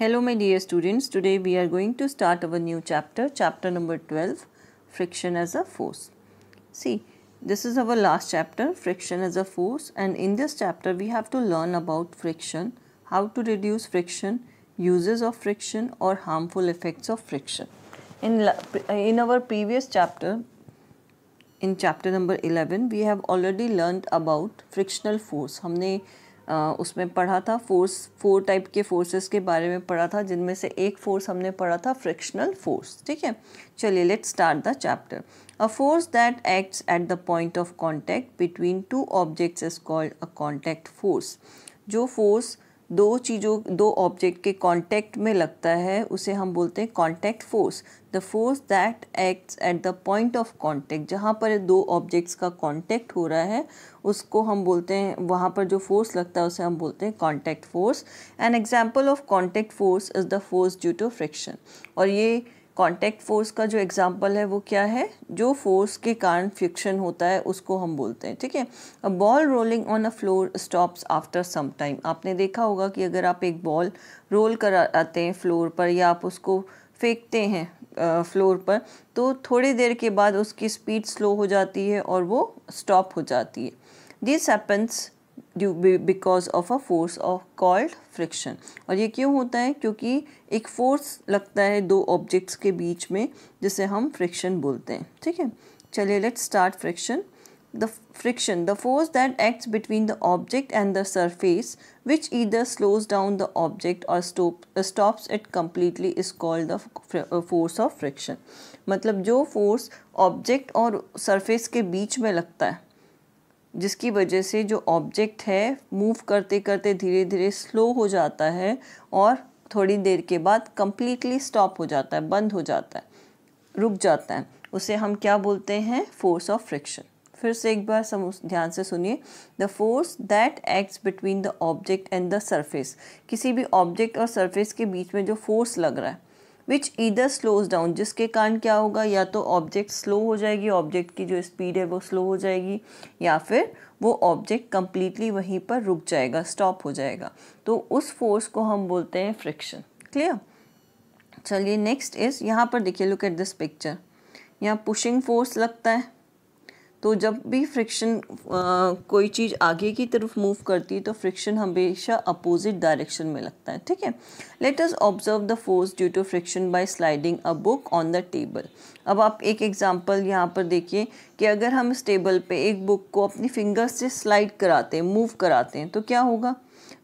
Hello my dear students, today we are going to start our new chapter, chapter number 12, Friction as a Force. See, this is our last chapter, Friction as a Force and in this chapter we have to learn about friction, how to reduce friction, uses of friction or harmful effects of friction. In, in our previous chapter, in chapter number 11, we have already learned about frictional force. हमने उसमें पढ़ा था force four type के forces के बारे में पढ़ा था जिनमें से एक फोर्स हमने पढ़ा था फ्रिक्शनल फोर्स ठीक है चलिए let start the chapter a force that acts at the point of contact between two objects is called a contact force जो फोर्स दो चीज़ों दो ऑब्जेक्ट के कांटेक्ट में लगता है उसे हम बोलते हैं contact force the force that acts at the point of contact जहाँ पर दो ऑब्जेक्ट्स का कांटेक्ट हो रहा है उसको हम बोलते हैं वहाँ पर जो फोर्स लगता है उसे हम बोलते हैं contact force an example of contact force is the force due to friction और ये कांटेक्ट फोर्स का जो एग्जाम्पल है वो क्या है जो फोर्स के कारण फ्रिक्शन होता है उसको हम बोलते हैं ठीक है a ball rolling on a floor stops after some time आपने देखा होगा कि अगर आप एक बॉल रोल कर आते हैं फ्लोर पर या आप उसको फेंकते हैं फ्लोर पर तो थोड़ी देर के बाद उसकी स्पीड स्लो हो जाती है और वो स्टॉप हो जाती है this happens due because of a force of called friction और ये क्यों होता है क्योंकि एक फोर्स लगता है दो ऑब्जेक्ट्स के बीच में जिसे हम फ्रिक्शन बोलते हैं ठीक है चलिए let start friction the friction the force that acts between the object and the surface which either slows down the object और stops it completely is called the force of friction मतलब जो force object और surface के बीच में लगता है जिसकी वजह से जो ऑब्जेक्ट है मूव करते करते धीरे धीरे स्लो हो जाता है और थोड़ी देर के बाद कम्प्लीटली स्टॉप हो जाता है बंद हो जाता है रुक जाता है उसे हम क्या बोलते हैं फोर्स ऑफ फ्रिक्शन फिर से एक बार समझ ध्यान से सुनिए the force that acts between the object and the surface किसी भी ऑब्जेक्ट और सरफेस के बीच में जो फोर्स लग रहा है विच ईदर स्लोज डाउन जिसके कारण क्या होगा या तो ऑब्जेक्ट स्लो हो जाएगी ऑब्जेक्ट की जो स्पीड है वो स्लो हो जाएगी या फिर वो ऑब्जेक्ट कम्प्लीटली वहीं पर रुक जाएगा स्टॉप हो जाएगा तो उस फोर्स को हम बोलते हैं फ्रिक्शन क्लियर चलिए नेक्स्ट इज़ यहाँ पर देखिए लुक एट दिस पिक्चर यहाँ पुशिंग फोर्स लगता है तो जब भी फ्रिक्शन कोई चीज़ आगे की तरफ मूव करती है तो फ्रिक्शन हमेशा अपोजिट डायरेक्शन में लगता है ठीक है let us observe the force due to friction by sliding a book on the table अब आप एक एग्जांपल यहाँ पर देखिए कि अगर हम इस टेबल पे एक बुक को अपनी फिंगर्स से स्लाइड कराते हैं मूव कराते हैं तो क्या होगा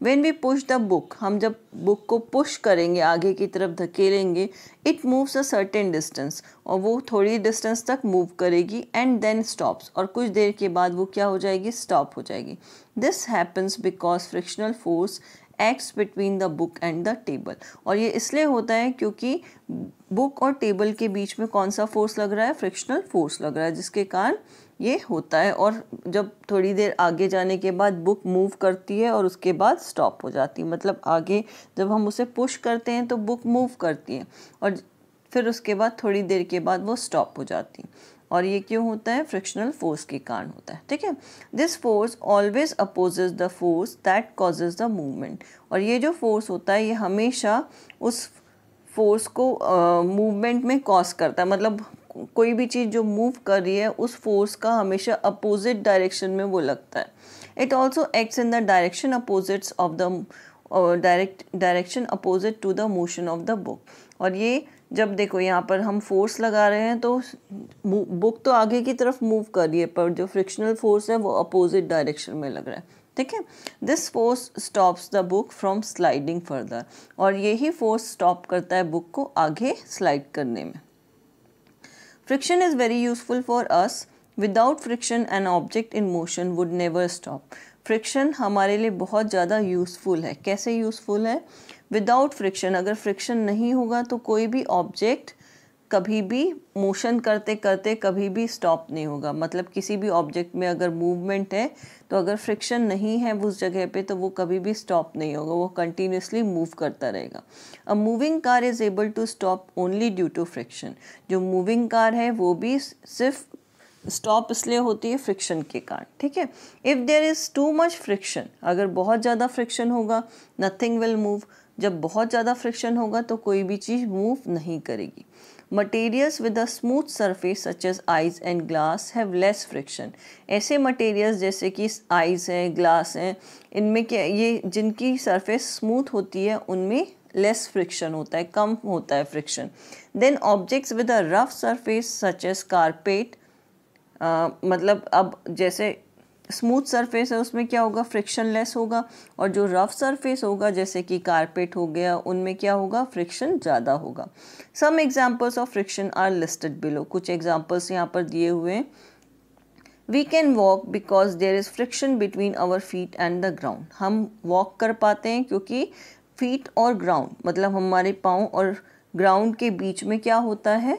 when we push the book हम जब बुक को पुश करेंगे आगे की तरफ धकेलेंगे it moves a certain distance और वो थोड़ी डिस्टेंस तक मूव करेगी एंड देन स्टॉप्स और कुछ देर के बाद वो क्या हो जाएगी स्टॉप हो जाएगी this happens because frictional force acts between the book and the table और ये इसलिए होता है क्योंकि बुक और टेबल के बीच में कौन सा फोर्स लग रहा है फ्रिक्शनल फोर्स लग रहा है जिसके कारण ये होता है और जब थोड़ी देर आगे जाने के बाद बुक मूव करती है और उसके बाद स्टॉप हो जाती है मतलब आगे जब हम उसे पुश करते हैं तो बुक मूव करती है और फिर उसके बाद थोड़ी देर के बाद वो स्टॉप हो जाती है और ये क्यों होता है फ्रिक्शनल फोर्स के कारण होता है ठीक है this force always opposes the force that causes the movement और ये जो फोर्स होता है ये हमेशा उस फोर्स को मूवमेंट uh, में कॉज करता है मतलब कोई भी चीज़ जो मूव कर रही है उस फोर्स का हमेशा अपोजिट डायरेक्शन में वो लगता है it also acts in the direction opposites of the direct direction opposite to the motion of the book और ये जब देखो यहाँ पर हम फोर्स लगा रहे हैं तो बुक तो आगे की तरफ मूव कर रही है पर जो फ्रिक्शनल फोर्स है वो अपोजिट डायरेक्शन में लग रहा है ठीक है this force stops the book from sliding further और यही फोर्स स्टॉप करता है बुक को आगे स्लाइड करने में friction is very useful for us without friction an object in motion would never stop friction हमारे लिए बहुत ज़्यादा यूजफुल है कैसे यूजफुल है विदाउट फ्रिक्शन अगर फ्रिक्शन नहीं होगा तो कोई भी ऑब्जेक्ट object कभी भी मोशन करते करते कभी भी स्टॉप नहीं होगा मतलब किसी भी ऑब्जेक्ट में अगर मूवमेंट है तो अगर फ्रिक्शन नहीं है उस जगह पे तो वो कभी भी स्टॉप नहीं होगा वो कंटिन्यूसली मूव करता रहेगा a moving car is able to stop only due to friction जो मूविंग कार है वो भी सिर्फ स्टॉप इसलिए होती है फ्रिक्शन के कारण ठीक है if there is too much friction अगर बहुत ज़्यादा फ्रिक्शन होगा नथिंग विल मूव जब बहुत ज़्यादा फ्रिक्शन होगा तो कोई भी चीज़ मूव नहीं करेगी materials with a smooth surface such as ice and glass have less friction ऐसे मटेरियल्स जैसे कि आइज हैं ग्लास हैं इनमें क्या ये जिनकी सरफेस स्मूथ होती है उनमें लेस फ्रिक्शन होता है कम होता है friction than objects with a rough surface such as carpet मतलब अब जैसे स्मूथ सरफेस है उसमें क्या होगा फ्रिक्शन लेस होगा और जो रफ सरफेस होगा जैसे कि कारपेट हो गया उनमें क्या होगा फ्रिक्शन ज़्यादा होगा some examples of friction are listed below कुछ एग्जांपल्स यहाँ पर दिए हुए हैं we can walk because there is friction between our feet and the ground हम वॉक कर पाते हैं क्योंकि फीट और ग्राउंड मतलब हमारे पाँव और ग्राउंड के बीच में क्या होता है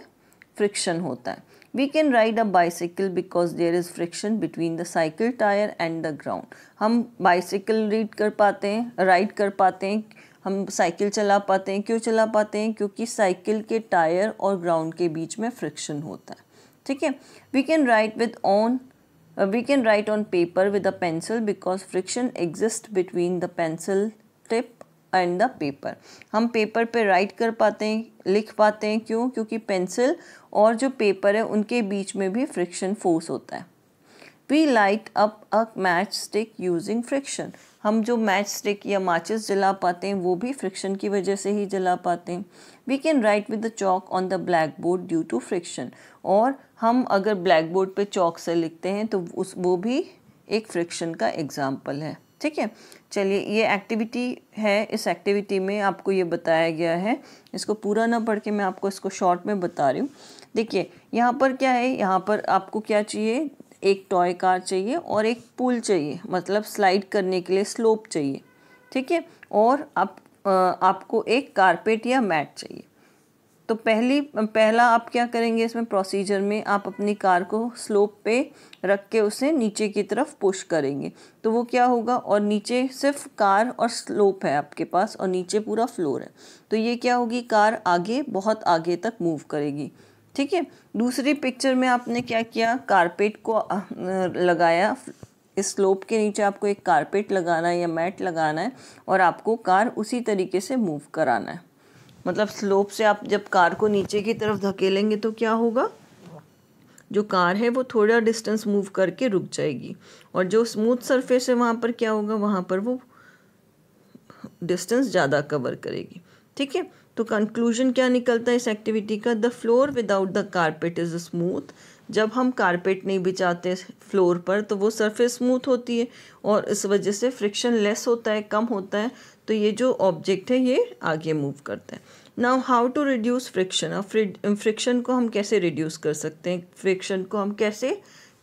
फ्रिक्शन होता है we can ride a bicycle because there is friction between the cycle tyre and the ground हम बाइसिकल रीड कर पाते हैं राइड कर पाते हैं हम साइकिल चला पाते हैं क्यों चला पाते हैं क्योंकि साइकिल के टायर और ग्राउंड के बीच में फ्रिक्शन होता है ठीक है we can write with on we can write on paper with a pencil because friction exist between the pencil tip and the paper हम पेपर पे राइट कर पाते हैं लिख पाते हैं क्यों क्योंकि पेंसिल और जो पेपर है उनके बीच में भी फ्रिक्शन फोर्स होता है we light up a match stick using friction हम जो मैच स्टिक या माचिस जला पाते हैं वो भी फ्रिक्शन की वजह से ही जला पाते हैं we can write with the chalk on the blackboard due to friction और हम अगर ब्लैक बोर्ड पर चॉक से लिखते हैं तो उस वो भी एक फ्रिक्शन का एग्ज़ाम्पल है ठीक है चलिए ये एक्टिविटी है इस एक्टिविटी में आपको ये बताया गया है इसको पूरा ना पढ़ के मैं आपको इसको शॉर्ट में बता रही हूँ देखिए यहाँ पर क्या है यहाँ पर आपको क्या चाहिए एक टॉय कार चाहिए और एक पुल चाहिए मतलब स्लाइड करने के लिए स्लोप चाहिए ठीक है और आप आ, आपको एक कारपेट या मैट चाहिए तो पहली पहला आप क्या करेंगे इसमें प्रोसीजर में आप अपनी कार को स्लोप पे रख के उसे नीचे की तरफ पुश करेंगे तो वो क्या होगा और नीचे सिर्फ कार और स्लोप है आपके पास और नीचे पूरा फ्लोर है तो ये क्या होगी कार आगे बहुत आगे तक मूव करेगी ठीक है दूसरी पिक्चर में आपने क्या किया कारपेट को लगाया इस स्लोप के नीचे आपको एक कारपेट लगाना है या मैट लगाना है और आपको कार उसी तरीके से मूव कराना है मतलब स्लोप से आप जब कार को नीचे की तरफ धकेलेंगे तो क्या होगा जो कार है वो थोड़ा डिस्टेंस मूव करके रुक जाएगी और जो स्मूथ सरफेस है वहाँ पर क्या होगा वहाँ पर वो डिस्टेंस ज़्यादा कवर करेगी ठीक है तो कंक्लूजन क्या निकलता है इस एक्टिविटी का the floor without the carpet is smooth जब हम कारपेट नहीं बिछाते फ्लोर पर तो वो सरफेस स्मूथ होती है और इस वजह से फ्रिक्शन लेस होता है कम होता है तो ये जो ऑब्जेक्ट है ये आगे मूव करता है now how to reduce friction और फ्रिक्शन को हम कैसे रिड्यूस कर सकते हैं फ्रिक्शन को हम कैसे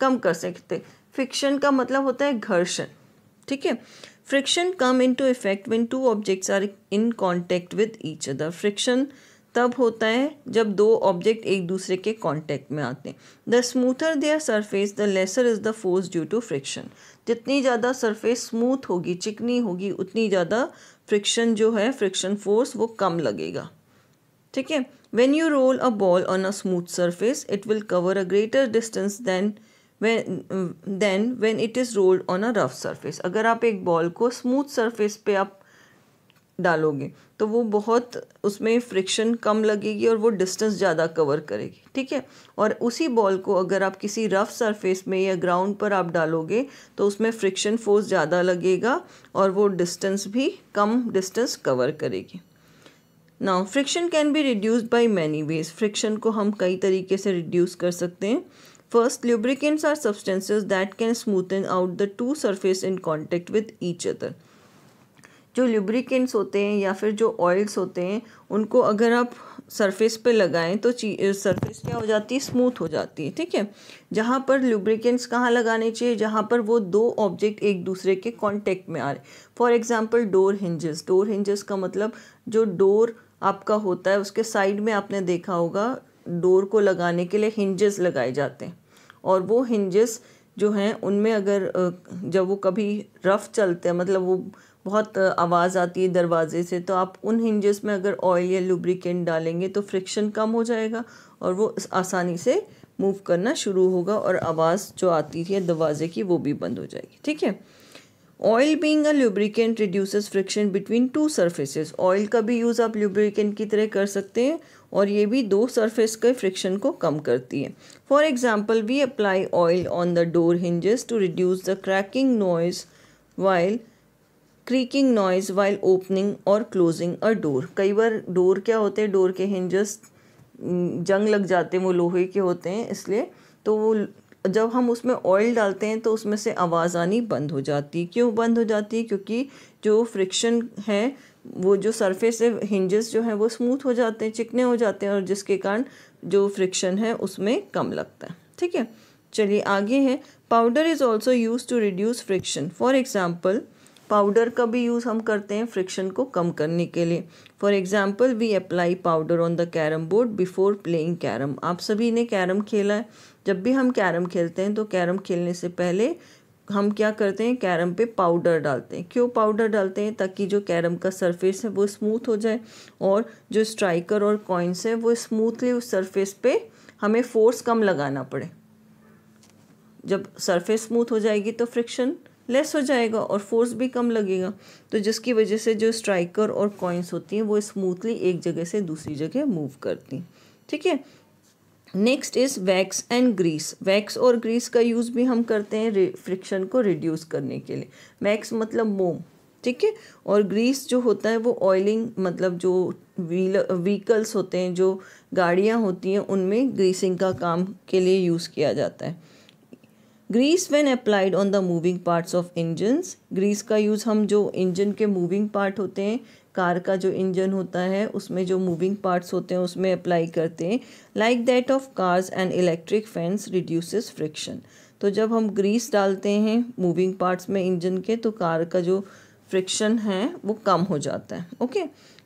कम कर सकते हैं फ्रिक्शन का मतलब होता है घर्षण ठीक है friction come in to effect when two objects are in contact with each other friction तब होता है जब दो ऑब्जेक्ट एक दूसरे के कॉन्टेक्ट में आते हैं the smoother their surface the lesser is the force due to friction जितनी ज़्यादा सरफेस स्मूथ होगी चिकनी होगी उतनी ज़्यादा फ्रिक्शन जो है फ्रिक्शन फोर्स वो कम लगेगा ठीक है when you roll a ball on a smooth surface it will cover a greater distance than than when it is rolled on a rough surface अगर आप एक बॉल को स्मूथ सर्फेस पे आप डालोगे तो वो बहुत उसमें फ्रिक्शन कम लगेगी और वो डिस्टेंस ज़्यादा कवर करेगी ठीक है और उसी बॉल को अगर आप किसी रफ सरफेस में या ग्राउंड पर आप डालोगे तो उसमें फ्रिक्शन फोर्स ज़्यादा लगेगा और वो डिस्टेंस भी कम डिस्टेंस कवर करेगी now friction can be reduce by many ways friction को हम कई तरीके से रिड्यूस कर सकते हैं first lubricants are substances that can smoothen out the two surface in contact with each other जो ल्यूब्रिकेंट्स होते हैं या फिर जो ऑयल्स होते हैं उनको अगर आप सरफेस पे लगाएं तो सरफेस क्या हो जाती है स्मूथ हो जाती है ठीक है जहाँ पर ल्यूब्रिकेंट्स कहाँ लगाने चाहिए जहाँ पर वो दो ऑब्जेक्ट एक दूसरे के कांटेक्ट में आ रहे for example door hinges door hinges का मतलब जो डोर आपका होता है उसके साइड में आपने देखा होगा डोर को लगाने के लिए हिंजेस लगाए जाते हैं और वो हिंजेस जो हैं उनमें अगर जब वो कभी रफ़ चलते हैं मतलब वो बहुत आवाज़ आती है दरवाज़े से तो आप उन हिंजेस में अगर ऑयल या लुब्रिकेंट डालेंगे तो फ्रिक्शन कम हो जाएगा और वो आसानी से मूव करना शुरू होगा और आवाज़ जो आती है दरवाज़े की वो भी बंद हो जाएगी ठीक है oil being a lubricant reduce friction between two surfaces oil का भी यूज़ आप ल्यूब्रिकेंट की तरह कर सकते हैं और ये भी दो सर्फेस के फ्रिक्शन को कम करती है for example we apply oil on the door hinges to reduce the cracking noise while creaking noise while opening और क्लोजिंग अ डोर कई बार डोर क्या होते हैं डोर के हिंजेस जंग लग जाते हैं वो लोहे के होते हैं इसलिए तो वो जब हम उसमें ऑयल डालते हैं तो उसमें से आवाज़ आनी बंद हो जाती है क्यों बंद हो जाती है क्योंकि जो फ्रिक्शन है वो जो सरफेस है हिंजेस जो हैं वो स्मूथ हो जाते हैं चिकने हो जाते हैं और जिसके कारण जो फ्रिक्शन है उसमें कम लगता है ठीक है चलिए आगे है powder is also use to reduce friction for example powder का भी यूज़ हम करते हैं फ्रिक्शन को कम करने के लिए for example we apply powder on the carrom board before playing carrom आप सभी ने कैरम खेला है जब भी हम कैरम खेलते हैं तो कैरम खेलने से पहले हम क्या करते हैं कैरम पे पाउडर डालते हैं क्यों पाउडर डालते हैं ताकि जो कैरम का सरफेस है वो स्मूथ हो जाए और जो स्ट्राइकर और कॉइन्स है वो स्मूथली उस सरफेस पे हमें फोर्स कम लगाना पड़े जब सरफेस स्मूथ हो जाएगी तो फ्रिक्शन लेस हो जाएगा और फोर्स भी कम लगेगा तो जिसकी वजह से जो स्ट्राइकर और कॉइन्स होती हैं वो स्मूथली एक जगह से दूसरी जगह मूव करती हैं ठीक है next is wax and grease wax और ग्रीस का यूज़ भी हम करते हैं फ्रिक्शन को रिड्यूस करने के लिए वैक्स मतलब मोम ठीक है और ग्रीस जो होता है वो ऑयलिंग मतलब जो व्हील व्हीकल्स होते हैं जो गाड़ियाँ होती हैं उनमें ग्रीसिंग का काम के लिए यूज़ किया जाता है grease when applied on the moving parts of engines grease का यूज़ हम जो इंजन के मूविंग पार्ट होते हैं कार का जो इंजन होता है उसमें जो मूविंग पार्ट्स होते हैं उसमें अप्लाई करते हैं like that of cars and electric fans reduces friction तो जब हम ग्रीस डालते हैं मूविंग पार्ट्स में इंजन के तो कार का जो फ्रिक्शन है वो कम हो जाता है ओके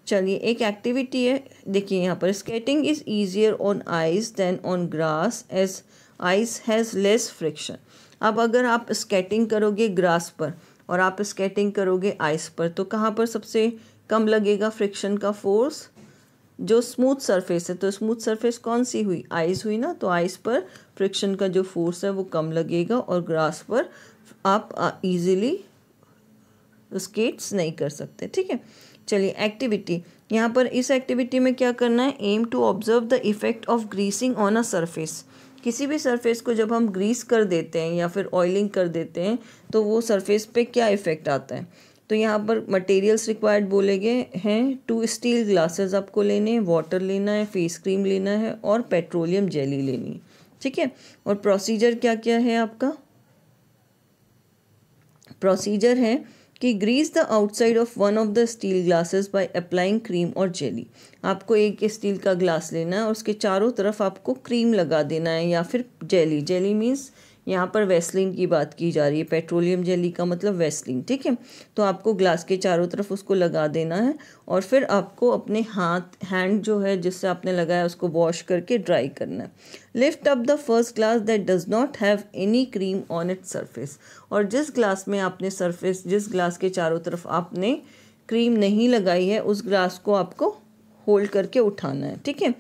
चलिए एक एक्टिविटी है देखिए यहाँ पर skating is easier on ice than on grass as ice has less friction अब अगर आप स्केटिंग करोगे ग्रास पर और आप स्केटिंग करोगे आइस पर तो कहाँ पर सबसे कम लगेगा फ्रिक्शन का फोर्स जो स्मूथ सरफेस है तो स्मूथ सरफेस कौन सी हुई आइस हुई ना तो आइस पर फ्रिक्शन का जो फोर्स है वो कम लगेगा और ग्रास पर आप इजीली स्केट्स नहीं कर सकते ठीक है चलिए एक्टिविटी यहाँ पर इस एक्टिविटी में क्या करना है aim to observe the effect of greasing on a surface किसी भी सरफेस को जब हम ग्रीस कर देते हैं या फिर ऑयलिंग कर देते हैं तो वो सरफेस पे क्या इफेक्ट आता है तो यहाँ पर मटेरियल्स रिक्वायर्ड बोले गए हैं टू स्टील ग्लासेस आपको लेने हैं वाटर लेना है फेस क्रीम लेना है और पेट्रोलियम जेली लेनी है ठीक है और प्रोसीजर क्या क्या है आपका प्रोसीजर है कि grease the outside of one of the steel glasses by applying cream और जेली आपको एक स्टील का ग्लास लेना है और उसके चारों तरफ आपको क्रीम लगा देना है या फिर जेली जेली मीन्स यहाँ पर वेस्लिन की बात की जा रही है पेट्रोलियम जेली का मतलब वेस्लिन ठीक है तो आपको ग्लास के चारों तरफ उसको लगा देना है और फिर आपको अपने हाथ हैंड जो है जिससे आपने लगाया उसको वॉश करके ड्राई करना है lift up the first glass that does not have any cream on its surface और जिस ग्लास में आपने सरफेस जिस ग्लास के चारों तरफ आपने क्रीम नहीं लगाई है उस ग्लास को आपको होल्ड करके उठाना है ठीक है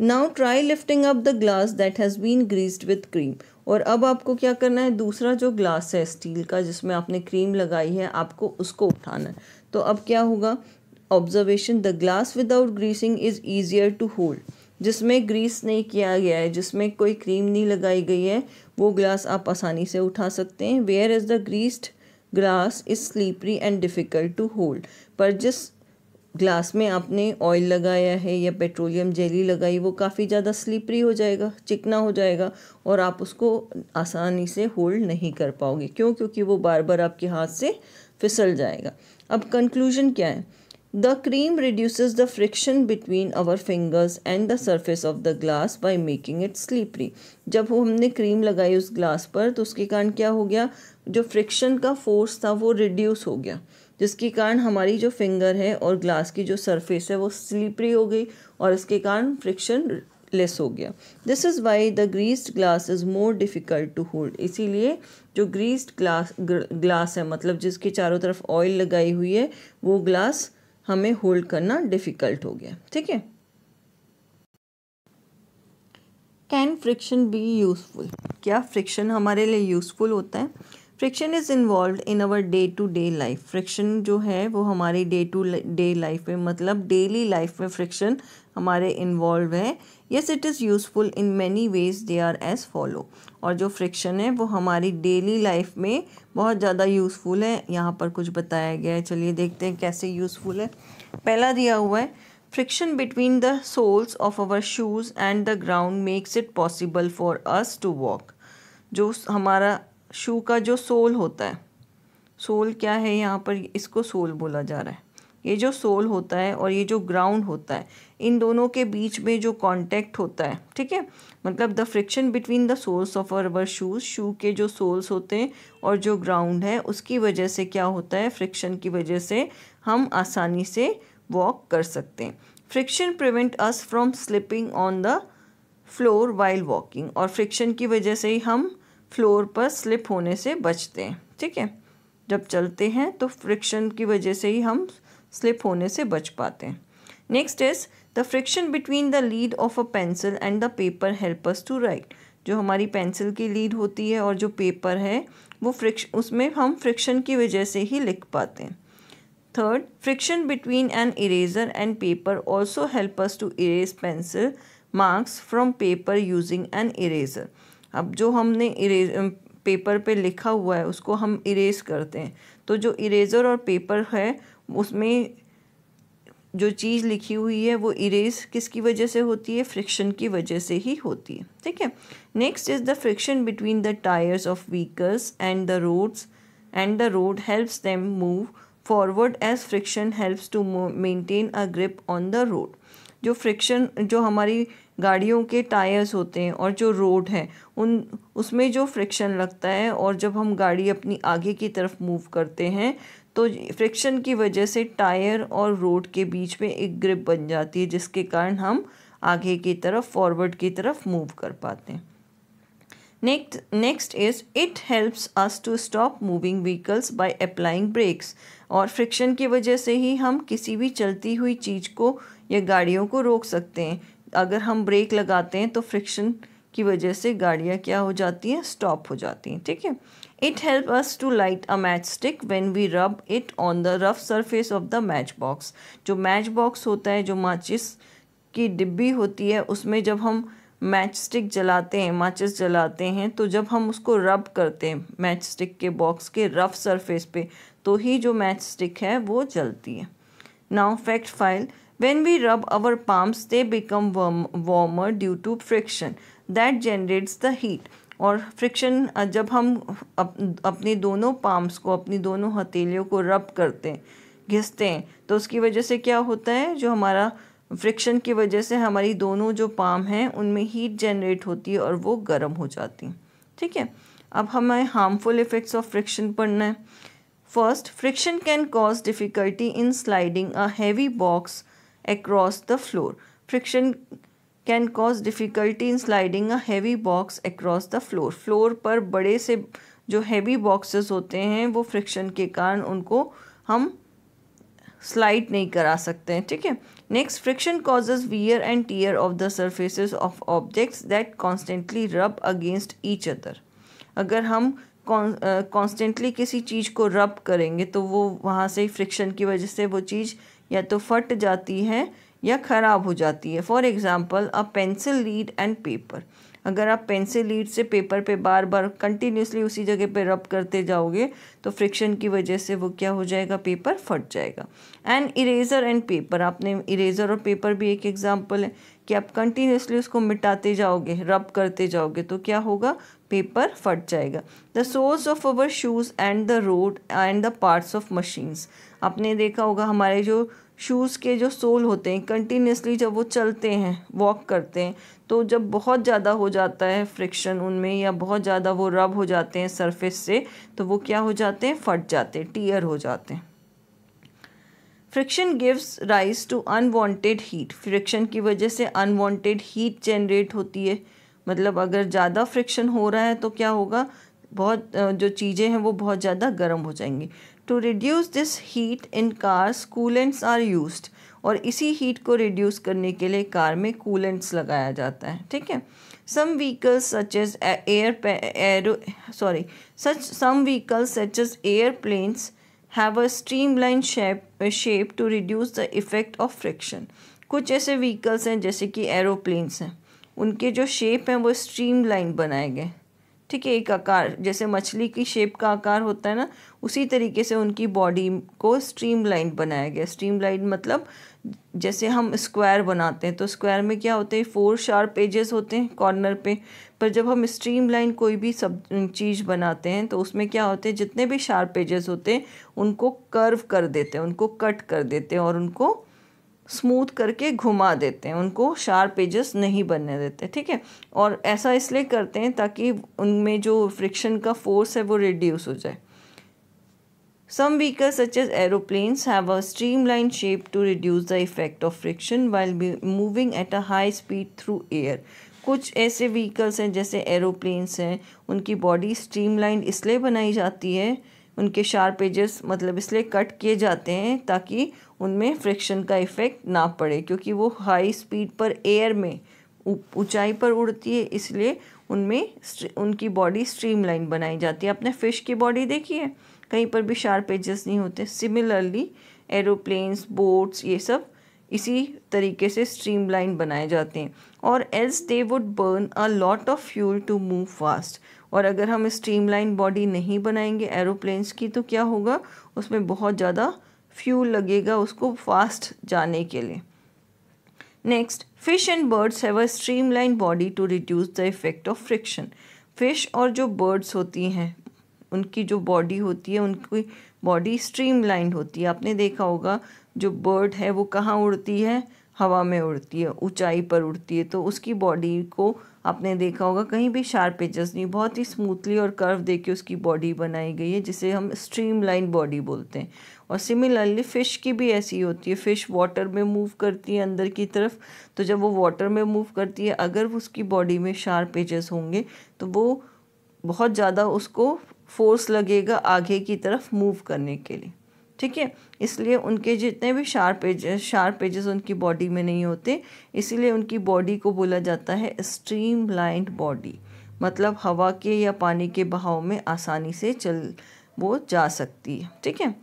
now try lifting up the glass that has been greased with cream और अब आपको क्या करना है दूसरा जो ग्लास है स्टील का जिसमें आपने क्रीम लगाई है आपको उसको उठाना है तो अब क्या होगा observation the glass without greasing is easier to hold जिसमें ग्रीस नहीं किया गया है जिसमें कोई क्रीम नहीं लगाई गई है वो ग्लास आप आसानी से उठा सकते हैं where is the greased glass is slippery and difficult to hold पर जिस ग्लास में आपने ऑयल लगाया है या पेट्रोलियम जेली लगाई वो काफ़ी ज़्यादा स्लिपरी हो जाएगा चिकना हो जाएगा और आप उसको आसानी से होल्ड नहीं कर पाओगे क्यों क्योंकि वो बार बार आपके हाथ से फिसल जाएगा अब कंक्लूजन क्या है the cream reduces the friction between our fingers and the surface of the glass by making it slippery जब वो हमने क्रीम लगाई उस ग्लास पर तो उसके कारण क्या हो गया जो फ्रिक्शन का फोर्स था वो रिड्यूस हो गया जिसके कारण हमारी जो फिंगर है और ग्लास की जो सरफेस है वो स्लिपरी हो गई और इसके कारण फ्रिक्शन लेस हो गया this is why the greased glass is more difficult to hold इसीलिए जो ग्रीस्ड ग्लास ग्लास है मतलब जिसके चारों तरफ ऑयल लगाई हुई है वो ग्लास हमें होल्ड करना डिफ़िकल्ट हो गया ठीक है कैन फ्रिक्शन बी यूज़फुल क्या फ्रिक्शन हमारे लिए यूज़फुल होता है friction is involve in our day to day life friction जो है वो हमारी डे टू डे लाइफ में मतलब डेली लाइफ में फ्रिक्शन हमारे इन्वॉल्व है yes it is useful in many ways they are as follow और जो फ्रिक्शन है वो हमारी डेली लाइफ में बहुत ज़्यादा यूज़फुल है यहाँ पर कुछ बताया गया है चलिए देखते हैं कैसे यूज़फुल है पहला दिया हुआ है friction between the soles of our shoes and the ground makes it possible for us to walk जो हमारा शू का जो सोल होता है सोल क्या है यहाँ पर इसको सोल बोला जा रहा है ये जो सोल होता है और ये जो ग्राउंड होता है इन दोनों के बीच में जो कांटेक्ट होता है ठीक है मतलब the friction between the soles of our shoes shoe के जो सोल्स होते हैं और जो ग्राउंड है उसकी वजह से क्या होता है फ्रिक्शन की वजह से हम आसानी से वॉक कर सकते हैं friction prevent us from slipping on the floor while walking और फ्रिक्शन की वजह से ही हम फ्लोर पर स्लिप होने से बचते हैं ठीक है जब चलते हैं तो फ्रिक्शन की वजह से ही हम स्लिप होने से बच पाते हैं next is the friction between the lead of a pencil and the paper helpers to write जो हमारी पेंसिल की लीड होती है और जो पेपर है वो फ्रिक्श उसमें हम फ्रिक्शन की वजह से ही लिख पाते हैं third friction between an eraser and paper also help us to erase pencil marks from paper using an eraser अब जो हमने इरेज पेपर पे लिखा हुआ है उसको हम इरेज करते हैं तो जो इरेज़र और पेपर है उसमें जो चीज़ लिखी हुई है वो इरेज किसकी वजह से होती है फ्रिक्शन की वजह से ही होती है ठीक है next is the friction between the tyres of vehicles and the roads and the road helps them move forward as friction helps to maintain a grip on the road जो फ्रिक्शन जो हमारी गाड़ियों के टायर्स होते हैं और जो road है उन उसमें जो फ्रिक्शन लगता है और जब हम गाड़ी अपनी आगे की तरफ मूव करते हैं तो फ्रिक्शन की वजह से टायर और रोड के बीच में एक ग्रिप बन जाती है जिसके कारण हम आगे की तरफ फॉरवर्ड की तरफ मूव कर पाते हैं next next is it helps us to stop moving vehicles by applying brakes और फ्रिक्शन की वजह से ही हम किसी भी चलती हुई चीज़ को या गाड़ियों को रोक सकते हैं अगर हम ब्रेक लगाते हैं तो फ्रिक्शन की वजह से गाड़ियाँ क्या हो जाती हैं स्टॉप हो जाती हैं ठीक है it help us to light a match stick when we rub it on the rough surface of the match box जो मैच बॉक्स होता है जो माचिस की डिब्बी होती है उसमें जब हम मैच स्टिक जलाते हैं माचिस जलाते हैं तो जब हम उसको रब करते हैं मैच स्टिक के बॉक्स के रफ सरफेस पे तो ही जो मैच स्टिक है वो जलती है now fact file When we rub our palms, they become warm, warmer due to friction. That generates the heat. और फ्रिक्शन जब हम अप, अपने दोनों पाम्स को अपनी दोनों हथेलियों को रब करते हैं घिसते हैं तो उसकी वजह से क्या होता है जो हमारा फ्रिक्शन की वजह से हमारी दोनों जो पाम हैं उनमें हीट जनरेट होती है और वो गर्म हो जाती हैं ठीक है अब हमें हार्मफुल इफ़ेक्ट्स ऑफ फ्रिक्शन पढ़ना है first friction can cause difficulty in sliding a heavy box across the floor. Friction can cause difficulty in sliding a heavy box across the floor floor पर बड़े से जो हैवी बॉक्सेस होते हैं वो friction के कारण उनको हम स्लाइड नहीं करा सकते हैं ठीक है next friction causes wear and tear of the surfaces of objects that constantly rub against each other अगर हम कॉन्स्टेंटली किसी चीज़ को रब करेंगे तो वो वहाँ से फ्रिक्शन की वजह से वो चीज़ या तो फट जाती है या ख़राब हो जाती है for example a pencil lead and paper अगर आप पेंसिल लीड से पेपर पे बार बार कंटिन्यूसली उसी जगह पे रब करते जाओगे तो फ्रिक्शन की वजह से वो क्या हो जाएगा पेपर फट जाएगा एंड इरेज़र एंड पेपर आपने इरेज़र और पेपर भी एक एग्जांपल है कि आप कंटिन्यूसली उसको मिटाते जाओगे रब करते जाओगे तो क्या होगा पेपर फट जाएगा the source of our shoes and the road and the parts of machines आपने देखा होगा हमारे जो शूज़ के जो सोल होते हैं कंटिन्यूसली जब वो चलते हैं वॉक करते हैं तो जब बहुत ज़्यादा हो जाता है फ्रिक्शन उनमें या बहुत ज़्यादा वो रब हो जाते हैं सरफेस से तो वो क्या हो जाते हैं फट जाते हैं टीयर हो जाते हैं friction gives rise to unwanted heat friction की वजह से अनवांटेड हीट जनरेट होती है मतलब अगर ज़्यादा फ्रिक्शन हो रहा है तो क्या होगा बहुत जो चीज़ें हैं वो बहुत ज़्यादा गर्म हो जाएंगी to reduce this heat in cars coolants are use और इसी हीट को रिड्यूस करने के लिए कार में कूलेंट्स लगाया जाता है ठीक है some vehicles such as air air sorry such some vehicles such as airplanes have a line shape shape to reduce the effect of friction कुछ ऐसे व्हीकल्स हैं जैसे कि एरोप्लेन्स हैं उनके जो शेप हैं वो स्ट्रीम लाइन बनाए गए ठीक है एक आकार जैसे मछली की शेप का आकार होता है ना उसी तरीके से उनकी बॉडी को स्ट्रीम लाइन बनाया गया स्ट्रीम लाइन मतलब जैसे हम स्क्वायर बनाते हैं तो स्क्वायर में क्या होते हैं फोर शार्प एजेस होते हैं कॉर्नर पे पर जब हम स्ट्रीम लाइन कोई भी सब चीज़ बनाते हैं तो उसमें क्या होते हैं जितने भी शार्प एजेस होते हैं उनको कर्व कर देते हैं उनको कट कर देते हैं और उनको स्मूथ करके घुमा देते हैं उनको शार्प एजेस नहीं बनने देते ठीक है और ऐसा इसलिए करते हैं ताकि उनमें जो फ्रिक्शन का फोर्स है वो रिड्यूस हो जाए some vehicles such as aeroplanes have a streamline shape to reduce the effect of friction while be moving at a high speed through air कुछ ऐसे व्हीकल्स हैं जैसे एरोप्लेन्स हैं उनकी बॉडी स्ट्रीम लाइन इसलिए बनाई जाती है उनके शार्प एजेस मतलब इसलिए कट किए जाते हैं ताकि उनमें फ्रिक्शन का इफ़ेक्ट ना पड़े क्योंकि वो हाई स्पीड पर एयर में ऊंचाई पर उड़ती है इसलिए उनमें उनकी बॉडी स्ट्रीम लाइन बनाई जाती है आपने फ़िश की बॉडी देखी है कहीं पर भी शार्प एजेस नहीं होते सिमिलरली एरोप्लेन्स बोट्स ये सब इसी तरीके से स्ट्रीम लाइन बनाए जाते हैं और else they would burn a lot of fuel to move fast और अगर हम स्ट्रीमलाइन बॉडी नहीं बनाएंगे एरोप्लेन्स की तो क्या होगा उसमें बहुत ज़्यादा फ्यूल लगेगा उसको फास्ट जाने के लिए next fish and birds have a streamline body to reduce the effect of friction fish और जो बर्ड्स होती हैं उनकी जो बॉडी होती है उनकी बॉडी स्ट्रीम लाइन होती है आपने देखा होगा जो बर्ड है वो कहाँ उड़ती है हवा में उड़ती है ऊंचाई पर उड़ती है तो उसकी बॉडी को आपने देखा होगा कहीं भी शार्प एजेस नहीं बहुत ही स्मूथली और कर्व दे के उसकी बॉडी बनाई गई है जिसे हम स्ट्रीम लाइन बॉडी बोलते हैं और सिमिलरली फ़िश की भी ऐसी होती है फ़िश वाटर में मूव करती है अंदर की तरफ तो जब वो वाटर में मूव करती है अगर उसकी बॉडी में शार्प एजेस होंगे तो वो बहुत ज़्यादा उसको फोर्स लगेगा आगे की तरफ मूव करने के लिए ठीक है इसलिए उनके जितने भी शार्प एजेस शार्प एजेस उनकी बॉडी में नहीं होते इसीलिए उनकी बॉडी को बोला जाता है स्ट्रीम लाइंड बॉडी मतलब हवा के या पानी के बहाव में आसानी से चल वो जा सकती है ठीक है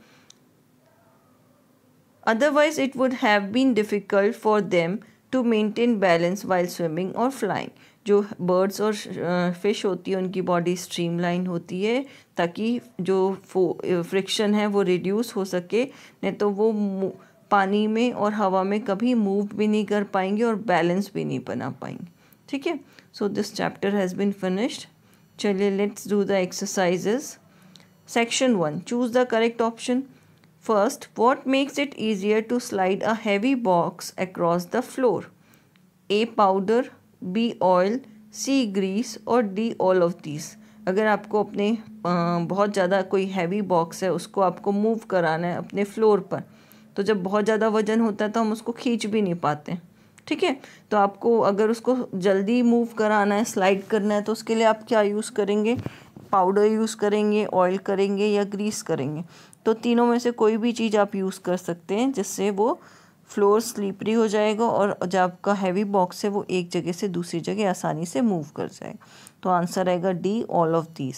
otherwise it would have been difficult for them to maintain balance while swimming और फ्लाइंग जो बर्ड्स और फिश होती है उनकी बॉडी स्ट्रीमलाइन होती है ताकि जो फ्रिक्शन है वो रिड्यूस हो सके नहीं तो वो पानी में और हवा में कभी मूव भी नहीं कर पाएंगे और बैलेंस भी नहीं बना पाएंगे ठीक है so this chapter has been finished चलिए let's do the exercises section one choose the correct option first what makes it easier to slide a heavy box across the floor A powder B oil C grease और D all of this अगर आपको अपने बहुत ज़्यादा कोई heavy box है उसको आपको मूव कराना है अपने फ्लोर पर तो जब बहुत ज़्यादा वजन होता है तो हम उसको खींच भी नहीं पाते ठीक है तो आपको अगर उसको जल्दी मूव कराना है स्लाइड करना है तो उसके लिए आप क्या यूज़ करेंगे पाउडर यूज़ करेंगे ऑयल करेंगे या ग्रीस करेंगे तो तीनों में से कोई भी चीज़ आप यूज़ कर सकते हैं जिससे वो फ्लोर स्लीपरी हो जाएगा और जो आपका हैवी बॉक्स है वो एक जगह से दूसरी जगह आसानी से मूव कर जाएगा तो आंसर आएगा D all of these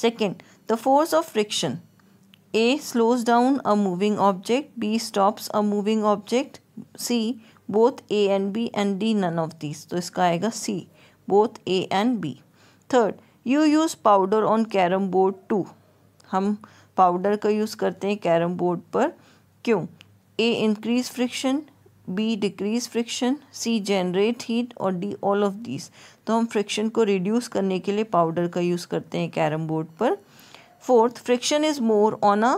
second the force of friction A slows down a moving object B stops a moving object C both A and B and D none of this तो इसका आएगा C both A and B third you use powder on carrom board to हम powder का use करते हैं carrom board पर क्यों A increase friction B decrease friction C generate heat और डी ऑल ऑफ दीज तो हम फ्रिक्शन को रिड्यूस करने के लिए पाउडर का यूज़ करते हैं कैरम बोर्ड पर fourth friction is more on a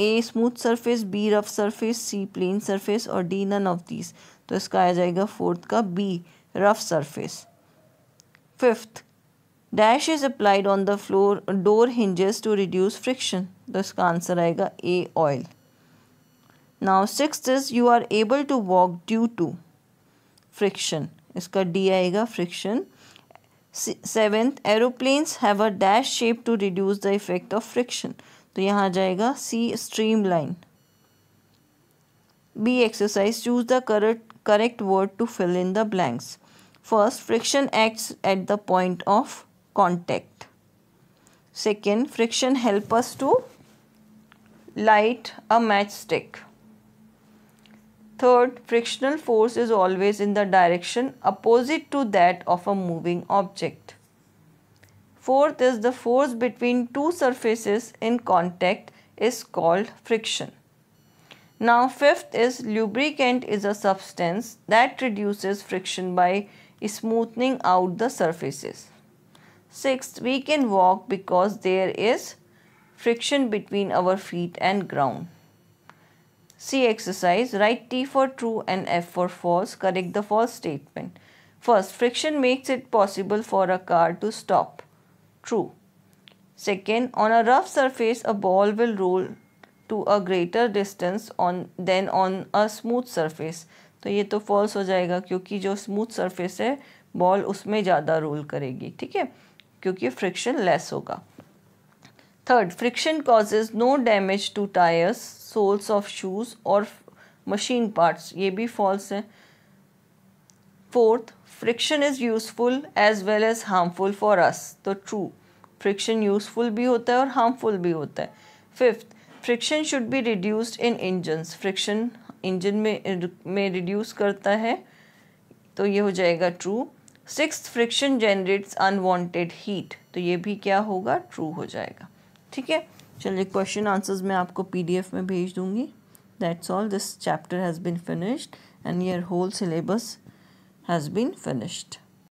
A smooth surface B rough surface C plain surface और डी नन ऑफ दीज तो इसका आ जाएगा फोर्थ का B rough surface fifth dash is applied on the floor door hinges to reduce friction तो इसका answer आएगा A oil now sixth is you are able to walk due to friction इसका D आएगा friction. Seventh, airplanes have a dash shape to reduce the effect of friction. तो यहाँ आ जाएगा C streamline B exercise correct word to fill in the blanks. First, friction acts at the point of contact. Second, friction help us to light a matchstick. Third, frictional force is always in the direction opposite to that of a moving object. Fourth is the force between two surfaces in contact is called friction. Now fifth is lubricant is a substance that reduces friction by smoothing out the surfaces. Sixth, we can walk because there is friction between our feet and ground. See exercise, write T for true and F for false, correct the false statement. First, friction makes it possible for a car to stop. True. Second, on a rough surface, a ball will roll to a greater distance on than on a smooth surface. तो ये तो false हो जाएगा क्योंकि जो smooth surface है ball उसमें ज़्यादा रोल करेगी ठीक है क्योंकि फ्रिक्शन लेस होगा third friction causes no damage to tyres soles of shoes और मशीन पार्ट्स ये भी फॉल्स है fourth friction is useful as well as harmful for us तो ट्रू फ्रिक्शन यूजफुल भी होता है और हार्मफुल भी होता है fifth friction should be reduced in engines friction engine में में रिड्यूस करता है तो ये हो जाएगा true six friction generates unwanted heat तो ये भी क्या होगा ट्रू हो जाएगा ठीक है चलिए क्वेश्चन आंसर्स मैं आपको पीडीएफ में भेज दूंगी that's all this chapter has been finished and your whole syllabus has been finished